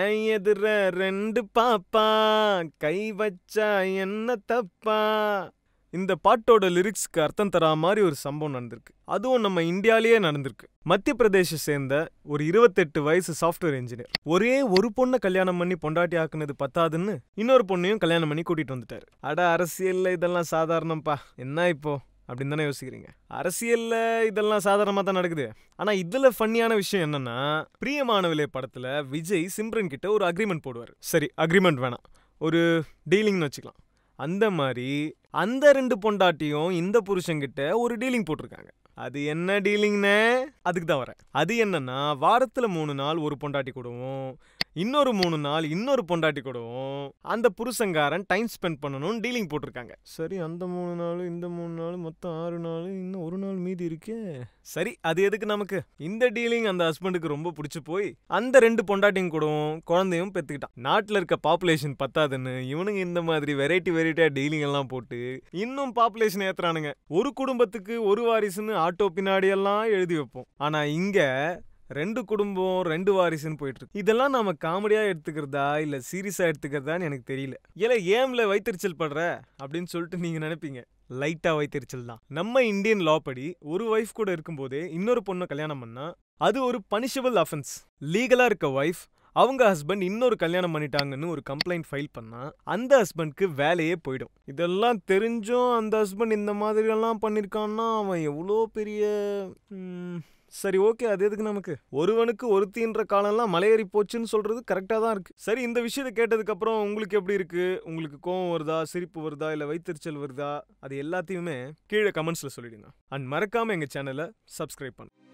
ஏன் எதிர ரெண்டு பாப்பா கை வச்சா என்ன தப்பா இந்த பாட்டோட லிரிக்ஸ்க்கு அர்த்தம் தரா மாதிரி ஒரு சம்பவம் நடந்திருக்கு அதுவும் நம்ம இந்தியாலேயே நடந்திருக்கு மத்திய பிரதேச சேர்ந்த ஒரு இருபத்தெட்டு வயசு சாஃப்ட்வேர் இன்ஜினியர் ஒரே ஒரு பொண்ணை கல்யாணம் பண்ணி பொண்டாட்டி ஆக்குனது பத்தாதுன்னு இன்னொரு பொண்ணையும் கல்யாணம் பண்ணி கூட்டிட்டு வந்துட்டாரு அட அரசியல்ல இதெல்லாம் சாதாரணம்பா என்ன இப்போ அப்படின்னு தானே யோசிக்கிறீங்க அரசியலில் இதெல்லாம் சாதாரணமாக தான் நடக்குது ஆனால் இதில் ஃபன்னியான விஷயம் என்னென்னா பிரியமானவிலே படத்தில் விஜய் சிம்ரன் கிட்ட ஒரு அக்ரிமெண்ட் போடுவார் சரி அக்ரிமெண்ட் வேணாம் ஒரு டீலிங்னு வச்சுக்கலாம் அந்த மாதிரி அந்த ரெண்டு பொண்டாட்டியும் இந்த புருஷங்கிட்ட ஒரு டீலிங் போட்டிருக்காங்க அது என்ன டீலிங்னே அதுக்கு தான் வரேன் அது என்னன்னா வாரத்தில் மூணு நாள் ஒரு பொண்டாட்டி கூடவும் இன்னொரு மூணு நாள் இன்னொரு பொண்டாட்டி கூடவும் அந்த புருஷங்காரன் டைம் ஸ்பெண்ட் பண்ணணும்னு டீலிங் போட்டிருக்காங்க சரி அந்த மூணு நாள் இந்த மூணு நாள் மொத்தம் ஆறு நாள் இன்னும் ஒரு நாள் மீதி இருக்கே சரி அது எதுக்கு நமக்கு இந்த டீலிங் அந்த ஹஸ்பண்டுக்கு ரொம்ப பிடிச்சி போய் அந்த ரெண்டு பொண்டாட்டியும் கூடவும் குழந்தையும் பெற்றுக்கிட்டான் நாட்டில் இருக்க பாப்புலேஷன் பத்தாதுன்னு இவனுங்க இந்த மாதிரி வெரைட்டி வெரைட்டியாக டீலிங் எல்லாம் போட்டு இன்னும் பாப்புலேஷன் ஏற்றுறானுங்க ஒரு குடும்பத்துக்கு ஒரு வாரிசுன்னு ஆட்டோ பின்னாடியெல்லாம் எழுதி வைப்போம் ஆனால் இங்கே ரெண்டு குடும்பம் ரெண்டு வாரிசுன்னு போயிட்டு இருக்கு இதெல்லாம் நாம காமெடியா எடுத்துக்கிறதா இல்ல சீரியஸா எடுத்துக்கிறதான்னு எனக்கு தெரியல ஏல ஏம்ல வைத்தறிச்சல் படுற அப்படின்னு சொல்லிட்டு நீங்க நினைப்பீங்க லைட்டா வைத்தறிச்சல் தான் நம்ம இந்தியன் லா படி ஒரு ஒய்ஃப் கூட இருக்கும்போதே இன்னொரு பொண்ணை கல்யாணம் பண்ணா அது ஒரு பனிஷபிள் அஃபென்ஸ் லீகலா இருக்க ஒய்ஃப் அவங்க ஹஸ்பண்ட் இன்னொரு கல்யாணம் பண்ணிட்டாங்கன்னு ஒரு கம்ப்ளைண்ட் ஃபைல் பண்ணால் அந்த ஹஸ்பண்ட்க்கு வேலையே போயிடும் இதெல்லாம் தெரிஞ்சும் அந்த ஹஸ்பண்ட் இந்த மாதிரியெல்லாம் பண்ணியிருக்கான்னா அவன் எவ்வளோ பெரிய சரி ஓகே அது எதுக்கு நமக்கு ஒருவனுக்கு ஒருத்தின்ற காலம்லாம் மலையேறி போச்சுன்னு சொல்றது கரெக்டாக தான் இருக்கு சரி இந்த விஷயத்த கேட்டதுக்கு அப்புறம் உங்களுக்கு எப்படி இருக்கு உங்களுக்கு கோவம் வருதா சிரிப்பு வருதா இல்லை வைத்தறிச்சல் வருதா அது எல்லாத்தையுமே கீழே கமெண்ட்ஸில் சொல்லிடுங்க அண்ட் மறக்காம எங்கள் சேனலை சப்ஸ்கிரைப் பண்ணுங்க